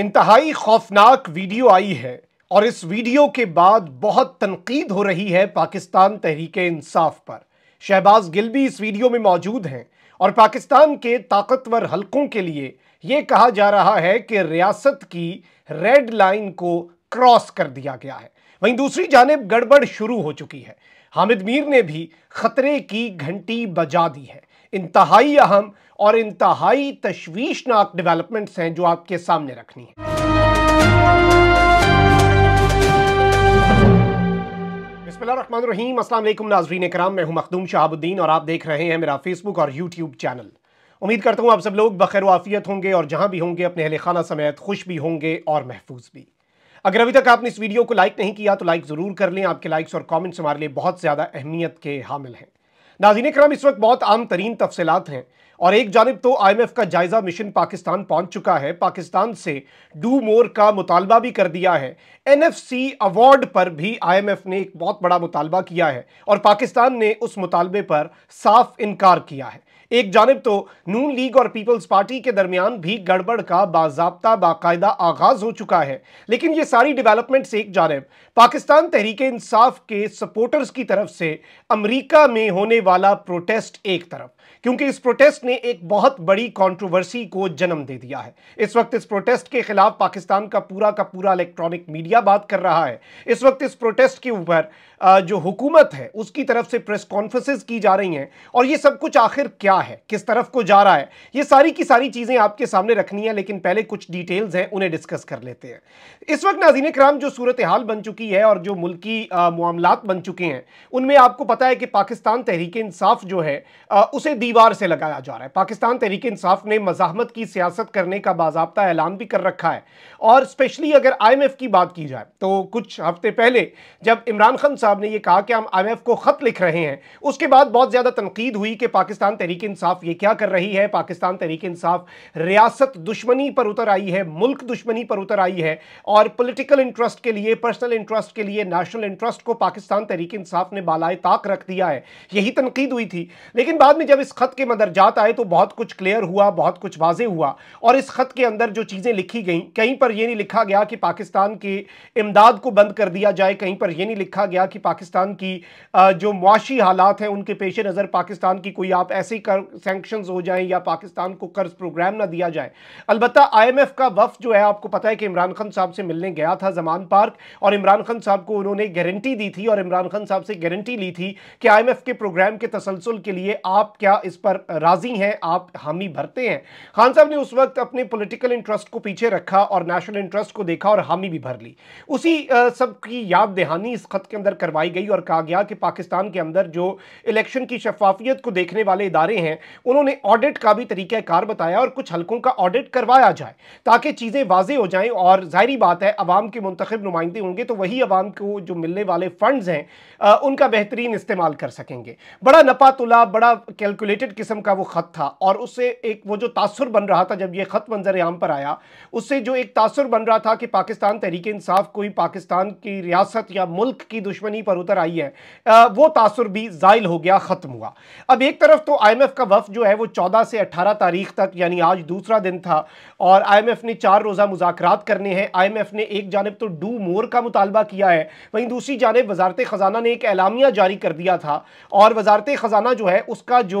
इंतहाई खौफनाक वीडियो आई है और इस वीडियो के बाद बहुत तनकीद हो रही है पाकिस्तान तहरीक इंसाफ पर शहबाज गिल भी इस वीडियो में मौजूद हैं और पाकिस्तान के ताकतवर हलकों के लिए यह कहा जा रहा है कि रियासत की रेड लाइन को क्रॉस कर दिया गया है वहीं दूसरी जानब गड़बड़ शुरू हो चुकी है हामिद मीर ने भी खतरे की घंटी बजा दी है इंतहाई अहम और इंतहाई तशवीशनाक डेवलपमेंट्स हैं जो आपके सामने रखनी है अस्सलाम वालेकुम नाजरीन कराम मैं हूं मखदूम शहाबुद्दीन और आप देख रहे हैं मेरा फेसबुक और यूट्यूब चैनल उम्मीद करता हूं आप सब लोग बखैर वाफियत होंगे और जहां भी होंगे अपने अहल खाना समेत खुश भी होंगे और महफूज भी अगर अभी तक आपने इस वीडियो को लाइक नहीं किया तो लाइक ज़रूर कर लें आपके लाइक्स और कॉमेंट्स हमारे लिए बहुत ज़्यादा अहमियत के हामिल हैं नाजीन कराम इस वक्त बहुत आम तरीन तफसलत हैं और एक जानब तो आईएमएफ का जायजा मिशन पाकिस्तान पहुंच चुका है पाकिस्तान से डू मोर का मुतालबा भी कर दिया है एनएफसी अवार्ड पर भी आईएमएफ ने एक बहुत बड़ा मुतालबा किया है और पाकिस्तान ने उस मुतालबे पर साफ इनकार किया है एक जानब तो नून लीग और पीपल्स पार्टी के दरमियान भी गड़बड़ का बाजाबता बाकायदा आगाज हो चुका है लेकिन ये सारी से एक जानब पाकिस्तान तहरीक इंसाफ के सपोर्टर्स की तरफ से अमरीका में होने वाला प्रोटेस्ट एक तरफ क्योंकि इस प्रोटेस्ट ने एक बहुत बड़ी कंट्रोवर्सी को जन्म दे दिया है इस वक्त इस प्रोटेस्ट के खिलाफ पाकिस्तान का पूरा का पूरा इलेक्ट्रॉनिक मीडिया बात कर रहा है इस वक्त इस प्रोटेस्ट के ऊपर जो हुकूमत है उसकी तरफ से प्रेस कॉन्फ्रेंसिस की जा रही हैं और ये सब कुछ आखिर क्या है किस तरफ को जा रहा है ये सारी की सारी चीज़ें आपके सामने रखनी है लेकिन पहले कुछ डिटेल्स हैं उन्हें डिस्कस कर लेते हैं इस वक्त नाजीन कराम जो सूरत हाल बन चुकी है और जो मुल्की मामला बन चुके हैं उनमें आपको पता है कि पाकिस्तान तहरीक इंसाफ जो है आ, उसे दी दीवार से लगाया जा रहा है पाकिस्तान तहरीक इंसाफ ने मजामत की सियासत करने का बाबा ऐलान भी कर रखा है और स्पेशली अगर आईएमएफ की बात की जाए तो कुछ हफ्ते पहले जब इमरान खान साहब ने यह कहा कि हम आईएमएफ को खत लिख रहे हैं उसके बाद बहुत ज़्यादा तनकीद हुई कि पाकिस्तान तहरीक इंसाफ ये क्या कर रही है पाकिस्तान तहरीक इंसाफ रियासत दुश्मनी पर उतर आई है मुल्क दुश्मनी पर उतर आई है और पोलिटिकल इंटरेस्ट के लिए पर्सनल इंटरेस्ट के लिए नेशनल इंटरेस्ट को पाकिस्तान तहरीक इंसाफ ने बालाए ताक रख दिया है यही तनकीद हुई थी लेकिन बाद में जब इस ख़त के मदरजात आए तो बहुत कुछ क्लियर हुआ बहुत कुछ वाजे हुआ और इस ख़त के अंदर जो चीज़ें लिखी गई कहीं पर यह नहीं लिखा गया कि पाकिस्तान के इमदाद को बंद कर दिया जाए कहीं पर यह नहीं लिखा गया कि पाकिस्तान की जो मुआशी हालात हैं उनके पेश नज़र पाकिस्तान की कोई आप ऐसे कर सेंक्शन हो जाए या पाकिस्तान को कर्ज प्रोग्राम ना दिया जाए अलबत् आई एम एफ का वफ जो है आपको पता है कि इमरान खान साहब से मिलने गया था जमान पार्क और इमरान खान साहब को उन्होंने गारंटी दी थी और इमरान खान साहब से गारंटी ली थी कि आई एम एफ के प्रोग्राम के तसलसल के लिए आप क्या इस पर राजी हैं आप हामी भरते हैं खान साहब ने उस वक्त अपने पॉलिटिकल इंटरेस्ट को पीछे रखा और नेशनल इंटरेस्ट को देखा और हामी भी भर ली उसी सब की याद दहानी इस खत के अंदर करवाई गई और कहा गया कि पाकिस्तान के अंदर जो इलेक्शन की शफाफियत को देखने वाले इदारे हैं उन्होंने ऑडिट का भी तरीक़ाकार बताया और कुछ हल्कों का ऑडिट करवाया जाए ताकि चीज़ें वाजे हो जाएँ और ज़ाहरी बात है आवाम के मुंतब नुमाइंदे होंगे तो वही आवाम को जो मिलने वाले फंड हैं उनका बेहतरीन इस्तेमाल कर सकेंगे बड़ा नपातुला बड़ा कैलकुलेट रिलेटेड किस्म का वो ख़त था और उससे एक वो जो तासर बन रहा था जब ये ख़त मंजर आम पर आया उससे जो एक तासर बन रहा था कि पाकिस्तान तहरीक इंसाफ कोई पाकिस्तान की रियासत या मुल्क की दुश्मनी पर उतर आई है वो तासर भी ज़ायल हो गया ख़त्म हुआ अब एक तरफ तो आई का वफ जो है वो चौदह से अट्ठारह तारीख तक यानी आज दूसरा दिन था और आई ने चार रोज़ा मुजाकर करने हैं आई ने एक जानब तो डू मोर का मुतालबा किया है वहीं दूसरी जानब वजारत ख़जाना ने एक एलामिया जारी कर दिया था और वजारत ख़जाना जो है उसका जो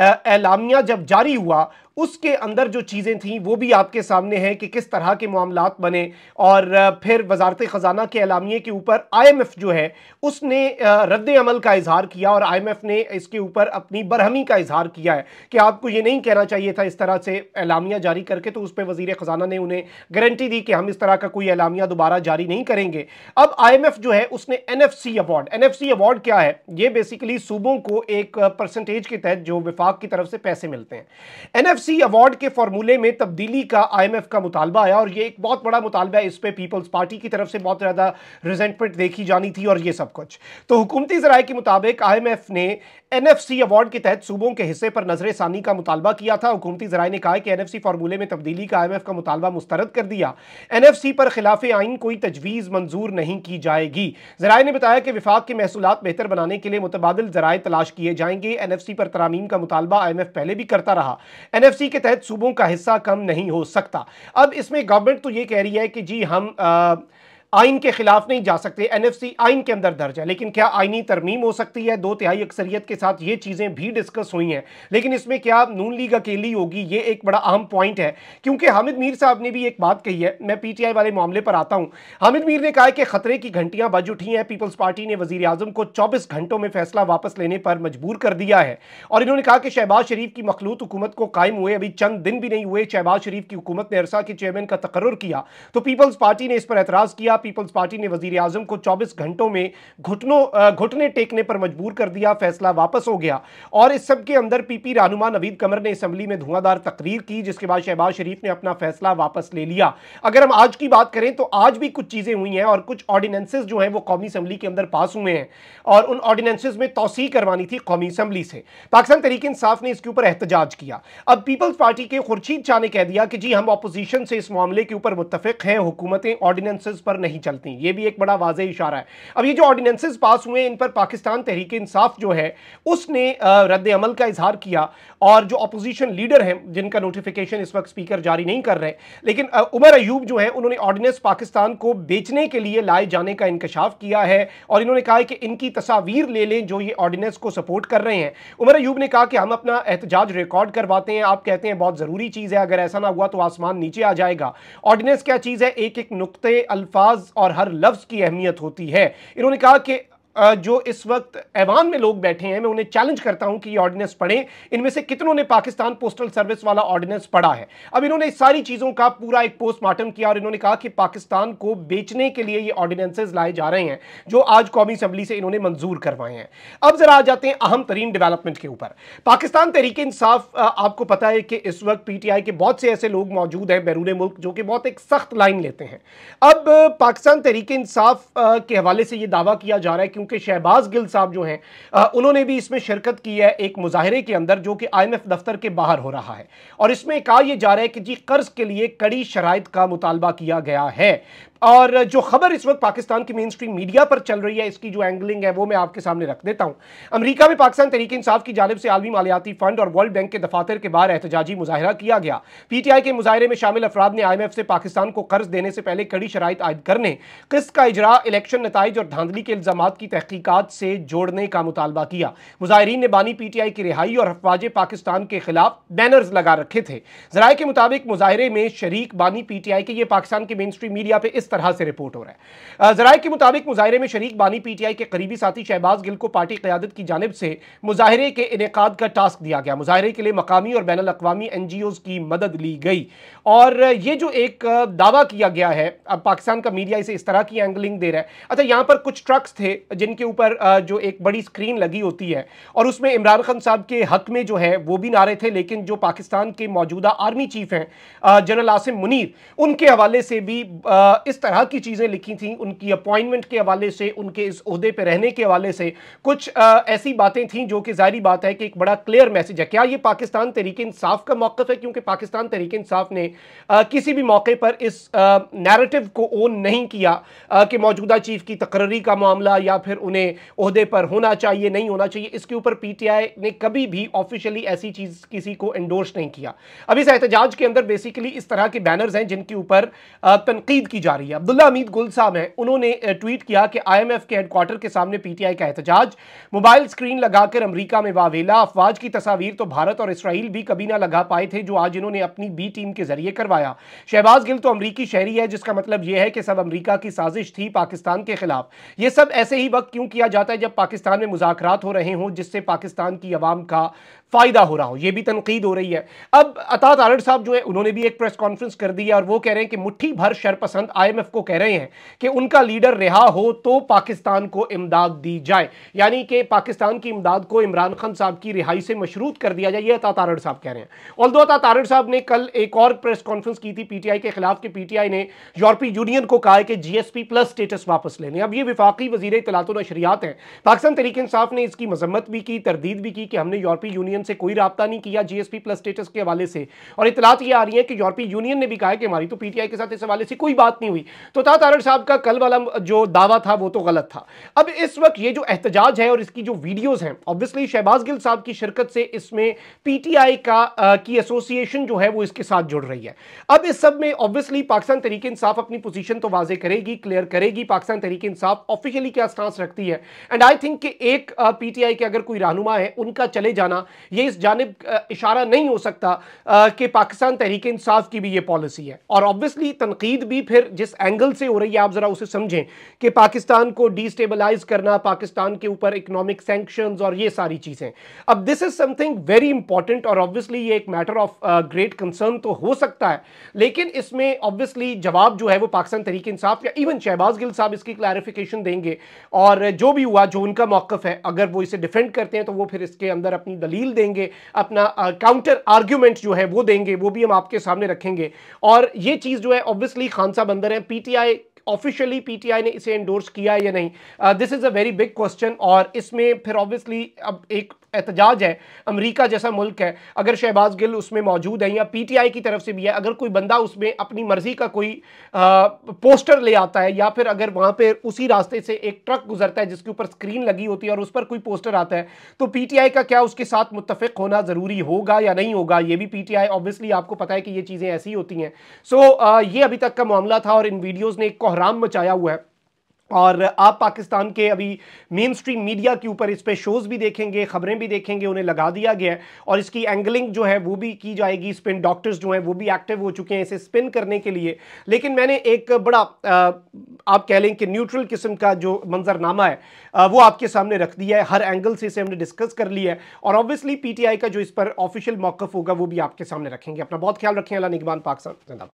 एलामिया जब जारी हुआ उसके अंदर जो चीज़ें थीं वो भी आपके सामने हैं कि किस तरह के मामला बने और फिर वजारत ख़जाना के एलामिए के ऊपर आई एम एफ़ जो है उसने रद्द अमल का इजहार किया और आई एम एफ़ ने इसके ऊपर अपनी बरहमी का इजहार किया है कि आपको ये नहीं कहना चाहिए था इस तरह से एलामिया जारी करके तो उस पर वजीर ख़जाना ने उन्हें गारंटी दी कि हम इस तरह का कोई एलामिया दोबारा जारी नहीं करेंगे अब आई एम एफ़ जो है उसने N F C award N F C award क्या है ये बेसिकली सूबों को एक परसेंटेज के तहत जो विफाक विभाग की तरफ से पैसे मिलते हैं एनएफसी अवार्ड के फॉर्मूले में तब्दीली का आईएमएफ का मुतालबा आया और ये एक बहुत बड़ा मुतालबा है इस पर पीपल्स पार्टी की तरफ से बहुत ज़्यादा रिजेंटमेंट देखी जानी थी और ये सब कुछ तो हुकूमती जराए के मुताबिक आईएमएफ ने एनएफसी अवार्ड के तहत सूबों के हिस्से पर नजर सानी का मुतालबा किया था हुकूमती जराये ने कहा कि एनएफसी फार्मूले में तब्दीली का आईएमएफ का मुतालबा मुस्तरद कर दिया एनएफसी पर खिलाफ आइन कोई तजवीज़ मंजूर नहीं की जाएगी जराये ने बताया कि विफाक के महसूलत बेहतर बनाने के लिए मुतबाद जराए तलाश किए जाएंगे एनएफसी पर तरामीम का मुतालबा एफ पहले भी करता रहा एन एफ सी के तहत सूबों का हिस्सा कम नहीं हो सकता अब इसमें गवर्नमेंट तो ये कह रही है कि जी हम आ, आइन के खिलाफ नहीं जा सकते एनएफसी आइन के अंदर दर्ज है लेकिन क्या आइनी तरमीम हो सकती है दो तिहाई अक्सरियत के साथ ये चीज़ें भी डिस्कस हुई हैं लेकिन इसमें क्या नून लीग अकेली होगी ये एक बड़ा अहम पॉइंट है क्योंकि हामिद मीर साहब ने भी एक बात कही है मैं पीटीआई वाले मामले पर आता हूँ हामिद मीर ने कहा कि खतरे की घंटियाँ बज उठी हैं पीपल्स पार्टी ने वजी अजम को चौबीस घंटों में फैसला वापस लेने पर मजबूर कर दिया है और इन्होंने कहा कि शहबाज शरीफ की मखलूत हुकूमत को कायम हुए अभी चंद दिन भी नहीं हुए शहबाज शरीफ की हुकूमत ने अरसा के चेयरमैन का तकर किया तो पीपल्स पार्टी ने इस पर एतराज़ किया पंजाब पीपल्स पार्टी ने वजीर आजम को चौबीस घंटों में घुटनों घुटने टेकने पर मजबूर कर दिया फैसला वापस हो गया और इस सब के अंदर पीपी रानुमा नवीद कमर ने असेंबली में धुआंधार तकरीर की जिसके बाद शहबाज शरीफ ने अपना फैसला वापस ले लिया अगर हम आज की बात करें तो आज भी कुछ चीज़ें हुई हैं और कुछ ऑर्डिनेंसेज जो हैं वो कौमी असम्बली के अंदर पास हुए हैं और उन ऑर्डिनेंसेज में तोसी करवानी थी कौमी असम्बली से पाकिस्तान तरीके इंसाफ ने इसके ऊपर एहतजाज किया अब पीपल्स पार्टी के खुर्शीद शाह ने कह दिया कि जी हम अपोजिशन से इस मामले के ऊपर मुतफिक हैं हुकूमतें ऑर्डिनेंसेज पर नहीं नहीं चलती ये भी एक बड़ा वाज इशारा है अब ये जो ऑर्डिनेंसेज पास हुए इन पर पाकिस्तान तहरीक इंसाफ जो है उसने रद्द अमल का इजहार किया और जो अपोजिशन लीडर हैं जिनका नोटिफिकेशन इस वक्त स्पीकर जारी नहीं कर रहे लेकिन उमर अयूब जो है उन्होंने ऑर्डिनेंस पाकिस्तान को बेचने के लिए लाए जाने का इंकशाफ किया है और इन्होंने कहा है कि इनकी तस्वीर ले लें जो ये ऑर्डिनेंस को सपोर्ट कर रहे हैं उमर अयूब ने कहा कि हम अपना एहतजाज रिकॉर्ड करवाते हैं आप कहते हैं बहुत ज़रूरी चीज़ है अगर ऐसा ना हुआ तो आसमान नीचे आ जाएगा ऑर्डिनेंस क्या चीज़ है एक एक नुकते अल्फाज अल्फाज और हर लफ्ज की अहमियत होती है इन्होंने कहा कि जो इस वक्त ऐवान में लोग बैठे हैं मैं उन्हें चैलेंज करता हूं कि ये ऑर्डिनेंस पढ़ें इनमें से कितनों ने पाकिस्तान पोस्टल सर्विस वाला ऑर्डिनेंस पढ़ा है अब इन्होंने इस सारी चीज़ों का पूरा एक पोस्टमार्टम किया और इन्होंने कहा कि पाकिस्तान को बेचने के लिए ये ऑर्डिनेंसेज लाए जा रहे हैं जो आज कौमी असम्बली से इन्होंने मंजूर करवाए हैं अब ज़रा आ जाते हैं अहम तरीन डेवलपमेंट के ऊपर पाकिस्तान तहरीक इंसाफ आपको पता है कि इस वक्त पी के बहुत से ऐसे लोग मौजूद हैं बैरून मुल्क जो कि बहुत एक सख्त लाइन लेते हैं अब पाकिस्तान तहरीक इंसाफ के हवाले से ये दावा किया जा रहा है क्योंकि शहबाज गिल साहब जो हैं उन्होंने भी इसमें शिरकत की है एक मुजाहरे के अंदर जो कि आईएमएफ दफ्तर के बाहर हो रहा है और इसमें कहा यह जा रहा है कि जी कर्ज के लिए कड़ी शराइ का मुतालबा किया गया है और जो खबर इस वक्त पाकिस्तान की मेन स्ट्रीम मीडिया पर चल रही है इसकी जो एंगलिंग है वो मैं आपके सामने रख देता हूँ अमरीका में पाकिस्तान तरीके इंसाफ की जानब से आलमी मालियाती फंड और वर्ल्ड बैंक के दफातर के बाहर एहतजाजी मुजाहरा किया गया पीटीआई के मुजाहरे में शामिल अफराद ने आई एम एफ से पाकिस्तान को कर्ज देने से पहले कड़ी शराइ आयद करने किस्त का इजरा इलेक्शन नतज और धांधली के इल्जाम की तहकीकत से जोड़ने का मुतालबा किया मुजाहरीन ने बानी पी टी आई की रिहाई और अफवाज पाकिस्तान के खिलाफ बैनर्स लगा रखे थे जराये के मुताबिक मुजाहरे में शरीक बानी पी के ये पाकिस्तान के मेन स्ट्रीम मीडिया पर इस तरह से रिपोर्ट हो रहा है जराये के मुताबिक मुजाहरे में शरीक बानी पीटीआई के करीबी साथी शहबाज गिल को पार्टी क्यादत की जानब से मुजाहरे के इनका टास्क दिया गया मुजाहरे के लिए मकामी और बैन अवी एन जी ओज़ की मदद ली गई और ये जो एक दावा किया गया है अब पाकिस्तान का मीडिया इसे इस तरह की एंगलिंग दे रहा है अच्छा यहाँ पर कुछ ट्रक्स थे जिनके ऊपर जो एक बड़ी स्क्रीन लगी होती है और उसमें इमरान खान साहब के हक में जो है वो भी नारे थे लेकिन जो पाकिस्तान के मौजूदा आर्मी चीफ हैं जनरल आसिम मुनीर उनके हवाले से भी इस तरह की चीज़ें लिखी थी उनकी अपॉइंटमेंट के हवाले से उनके इस अहदे पर रहने के हवाले से कुछ ऐसी बातें थी जो कि जाहरी बात है कि एक बड़ा क्लियर मैसेज है क्या ये पाकिस्तान तरीके इंसाफ का मौक़ है क्योंकि पाकिस्तान तरीके इंसाफ ने आ, किसी भी मौके पर इस नैरेटिव को ओन नहीं किया आ, कि मौजूदा चीफ की तकररी का मामला या फिर उन्हें उहदे पर होना चाहिए नहीं होना चाहिए इसके ऊपर पीटीआई ने कभी भी ऑफिशियली ऐसी चीज़ किसी को एंडोर्स नहीं किया अब इस एहतजाज के अंदर बेसिकली इस तरह के बैनर्स हैं जिनके ऊपर तनकीद की जा रही है अब्दुल्ला अमीद गुल साहब हैं उन्होंने ट्वीट किया कि आईएमएफ के हेडक्वार्टर के सामने पीटीआई का एहतजाज मोबाइल स्क्रीन लगाकर अमरीका में वावेला अफवाज की तस्वीर तो भारत और इसराइल भी कभी ना लगा पाए थे जो आज इन्होंने अपनी बी टीम के जरिए जरिए करवाया शहबाज गिल तो अमरीकी शहरी है जिसका मतलब यह है कि सब अमरीका की साजिश थी पाकिस्तान के खिलाफ ये सब ऐसे ही वक्त क्यों किया जाता है जब पाकिस्तान में मुजाकर हो रहे हों जिससे पाकिस्तान की आवाम का फ़ायदा हो रहा हो ये भी तनकीद हो रही है अब अता तारड़ साहब जो है उन्होंने भी एक प्रेस कॉन्फ्रेंस कर दी है और वो कह रहे हैं कि मुट्ठी भर शरपसंद आईएमएफ को कह रहे हैं कि उनका लीडर रिहा हो तो पाकिस्तान को इमदाद दी जाए यानी कि पाकिस्तान की इमदाद को इमरान खान साहब की रिहाई से मशरूत कर दिया जाए ये अता तारड़ साहब कह रहे हैं और दो अता तारड़ साहब ने कल एक और प्रेस कॉन्फ्रेंस की थी पीटीआई के खिलाफ कि आई ने यूरोपीय यूनियन को कहा है कि जीएसपी प्लस स्टेटस वापस लेने अब ये विफाकी वजीर तलात नशरियात हैं पाकिस्तान तरीके इंसाफ ने इसकी मजम्मत भी की तरदीद भी की कि हमने यूरोपीय यूनियन यूनियन से कोई रबता नहीं किया जीएसपी प्लस स्टेटस के हवाले से और इतलात ये आ रही है कि यूरोपीय यूनियन ने भी कहा कि हमारी तो पीटीआई के साथ इस हवाले से कोई बात नहीं हुई तो तात आरण साहब का कल वाला जो दावा था वो तो गलत था अब इस वक्त ये जो एहतजाज है और इसकी जो वीडियोज़ हैं ऑब्वियसली शहबाज गिल साहब की शिरकत से इसमें पीटीआई का आ, की एसोसिएशन जो है वो इसके साथ जुड़ रही है अब इस सब में ऑब्वियसली पाकिस्तान तरीके इंसाफ अपनी पोजिशन तो वाजे करेगी क्लियर करेगी पाकिस्तान तरीके इंसाफ ऑफिशियली क्या स्टांस रखती है एंड आई थिंक कि एक पीटीआई के अगर कोई रहनुमा है उनका चले जाना ये इस जानब इशारा नहीं हो सकता कि पाकिस्तान तहरीक इंसाफ की भी ये पॉलिसी है और ऑब्वियसली तनकीद भी फिर जिस एंगल से हो रही है आप ज़रा उसे समझें कि पाकिस्तान को डिस्टेबलाइज करना पाकिस्तान के ऊपर इकनॉमिक सेंक्शन और ये सारी चीज़ें अब this is something very important और ऑब्वियसली ये एक मैटर ऑफ ग्रेट कंसर्न तो हो सकता है लेकिन इसमें ऑब्वियसली जवाब जो है वो पाकिस्तान तहरीक इंसाफ या इवन शहबाज गिल साहब इसकी क्लैरिफिकेशन देंगे और जो भी हुआ जो उनका मौकफ है अगर वो इसे डिफेंड करते हैं तो वो फिर इसके अंदर अपनी दलील देंगे अपना काउंटर आर्ग्यूमेंट जो है वो देंगे वो भी हम आपके सामने रखेंगे और ये चीज़ जो है ऑब्वियसली खान साहब अंदर पीटीआई ऑफिशियली पीटीआई ने इसे एंडोर्स किया या नहीं this is a very big question और इसमें फिर ऑब्वियसली अब एक एहतजाज है अमरीका जैसा मुल्क है अगर शहबाज गिल उसमें मौजूद है या पी टी आई की तरफ से भी है अगर कोई बंदा उसमें अपनी मर्ज़ी का कोई आ, पोस्टर ले आता है या फिर अगर वहाँ पर उसी रास्ते से एक ट्रक गुजरता है जिसके ऊपर स्क्रीन लगी होती है और उस पर कोई पोस्टर आता है तो पी टी आई का क्या उसके साथ मुतफिक होना ज़रूरी होगा या नहीं होगा ये भी पी टी आई ऑब्वियसली आपको पता है कि ये चीज़ें ऐसी होती हैं सो so, ये अभी तक का मामला था और इन वीडियोज़ ने एक कोहराम मचाया हुआ है और आप पाकिस्तान के अभी मेन स्ट्रीम मीडिया के ऊपर इस पर शोज़ भी देखेंगे ख़बरें भी देखेंगे उन्हें लगा दिया गया है और इसकी एंगलिंग जो है वो भी की जाएगी स्पिन डॉक्टर्स जो हैं वो भी एक्टिव हो चुके हैं इसे स्पिन करने के लिए लेकिन मैंने एक बड़ा आप कह लें कि न्यूट्रल किस्म का जो मंजरनामा है वो आपके सामने रख दिया है हर एंगल से इसे हमने डिस्कस कर लिया है और ऑब्वियसली पी का जो इस पर ऑफिशियल मौक़ होगा वो भी आपके सामने रखेंगे अपना बहुत ख्याल रखें अला निगमान पाकिस्तान